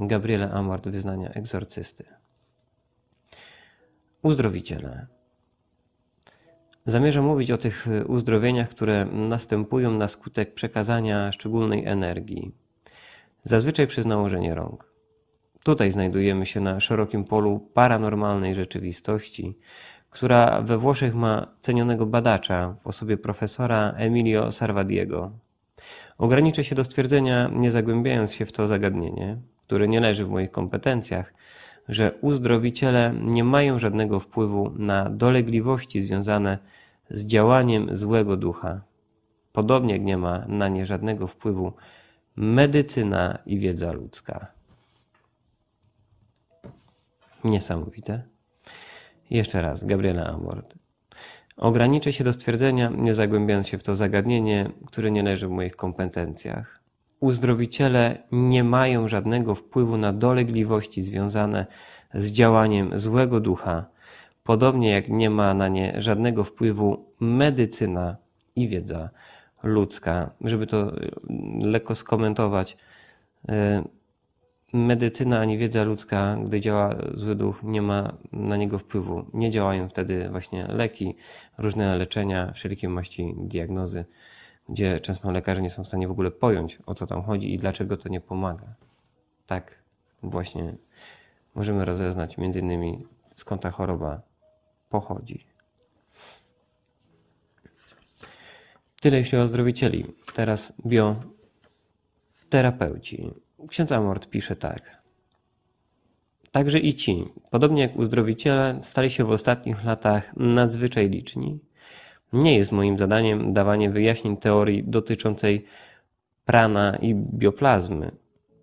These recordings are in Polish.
Gabriele Amart, wyznania egzorcysty. Uzdrowiciele. Zamierzam mówić o tych y, uzdrowieniach, które następują na skutek przekazania szczególnej energii, zazwyczaj przez nałożenie rąk. Tutaj znajdujemy się na szerokim polu paranormalnej rzeczywistości, która we Włoszech ma cenionego badacza w osobie profesora Emilio Sarvadiego. Ograniczę się do stwierdzenia, nie zagłębiając się w to zagadnienie, który nie leży w moich kompetencjach, że uzdrowiciele nie mają żadnego wpływu na dolegliwości związane z działaniem złego ducha. Podobnie jak nie ma na nie żadnego wpływu medycyna i wiedza ludzka. Niesamowite. Jeszcze raz, Gabriela Abort. Ograniczę się do stwierdzenia, nie zagłębiając się w to zagadnienie, które nie leży w moich kompetencjach uzdrowiciele nie mają żadnego wpływu na dolegliwości związane z działaniem złego ducha, podobnie jak nie ma na nie żadnego wpływu medycyna i wiedza ludzka. Żeby to e, lekko skomentować, e, medycyna ani wiedza ludzka, gdy działa zły duch, nie ma na niego wpływu. Nie działają wtedy właśnie leki, różne leczenia, wszelkie maści diagnozy gdzie często lekarze nie są w stanie w ogóle pojąć, o co tam chodzi i dlaczego to nie pomaga. Tak właśnie możemy rozeznać między innymi skąd ta choroba pochodzi. Tyle jeśli o uzdrowicieli. Teraz bioterapeuci. Ksiądz Amort pisze tak. Także i ci, podobnie jak uzdrowiciele, stali się w ostatnich latach nadzwyczaj liczni nie jest moim zadaniem dawanie wyjaśnień teorii dotyczącej prana i bioplazmy.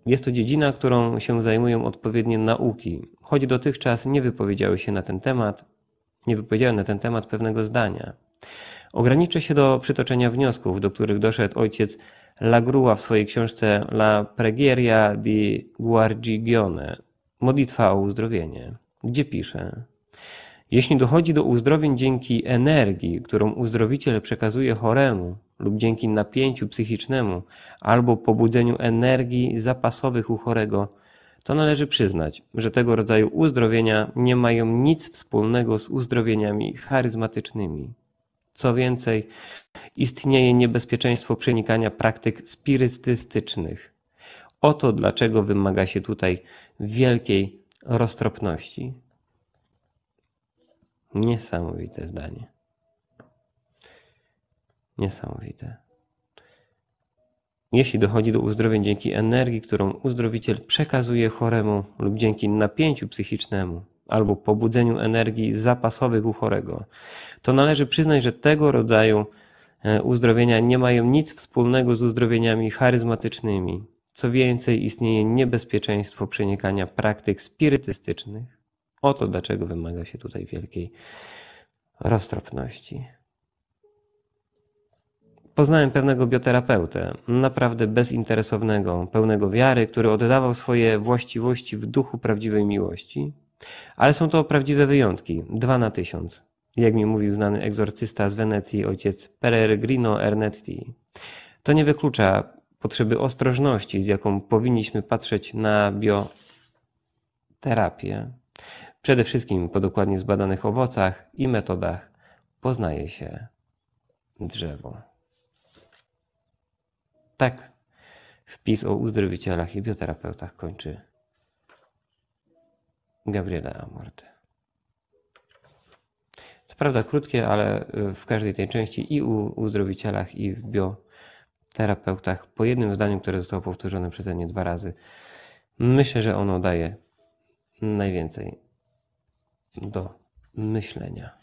Jest to dziedzina, którą się zajmują odpowiednie nauki, choć dotychczas nie wypowiedziały się na ten temat, nie wypowiedziały na ten temat pewnego zdania. Ograniczę się do przytoczenia wniosków, do których doszedł ojciec Lagrua w swojej książce La Preghiera di Guardigione, modlitwa o uzdrowienie, gdzie pisze jeśli dochodzi do uzdrowień dzięki energii, którą uzdrowiciel przekazuje choremu, lub dzięki napięciu psychicznemu, albo pobudzeniu energii zapasowych u chorego, to należy przyznać, że tego rodzaju uzdrowienia nie mają nic wspólnego z uzdrowieniami charyzmatycznymi. Co więcej, istnieje niebezpieczeństwo przenikania praktyk spirytystycznych. Oto dlaczego wymaga się tutaj wielkiej roztropności. Niesamowite zdanie. Niesamowite. Jeśli dochodzi do uzdrowień dzięki energii, którą uzdrowiciel przekazuje choremu lub dzięki napięciu psychicznemu albo pobudzeniu energii zapasowych u chorego, to należy przyznać, że tego rodzaju e, uzdrowienia nie mają nic wspólnego z uzdrowieniami charyzmatycznymi. Co więcej, istnieje niebezpieczeństwo przenikania praktyk spirytystycznych Oto dlaczego wymaga się tutaj wielkiej roztropności. Poznałem pewnego bioterapeutę, naprawdę bezinteresownego, pełnego wiary, który oddawał swoje właściwości w duchu prawdziwej miłości. Ale są to prawdziwe wyjątki, dwa na tysiąc, jak mi mówił znany egzorcysta z Wenecji, ojciec Peregrino Ernetti. To nie wyklucza potrzeby ostrożności, z jaką powinniśmy patrzeć na bioterapię. Przede wszystkim po dokładnie zbadanych owocach i metodach poznaje się drzewo. Tak, wpis o uzdrowicielach i bioterapeutach kończy Gabriela Amort. To prawda krótkie, ale y, w każdej tej części i u uzdrowicielach i w bioterapeutach po jednym zdaniu, które zostało powtórzone przeze mnie dwa razy, myślę, że ono daje najwięcej do myślenia.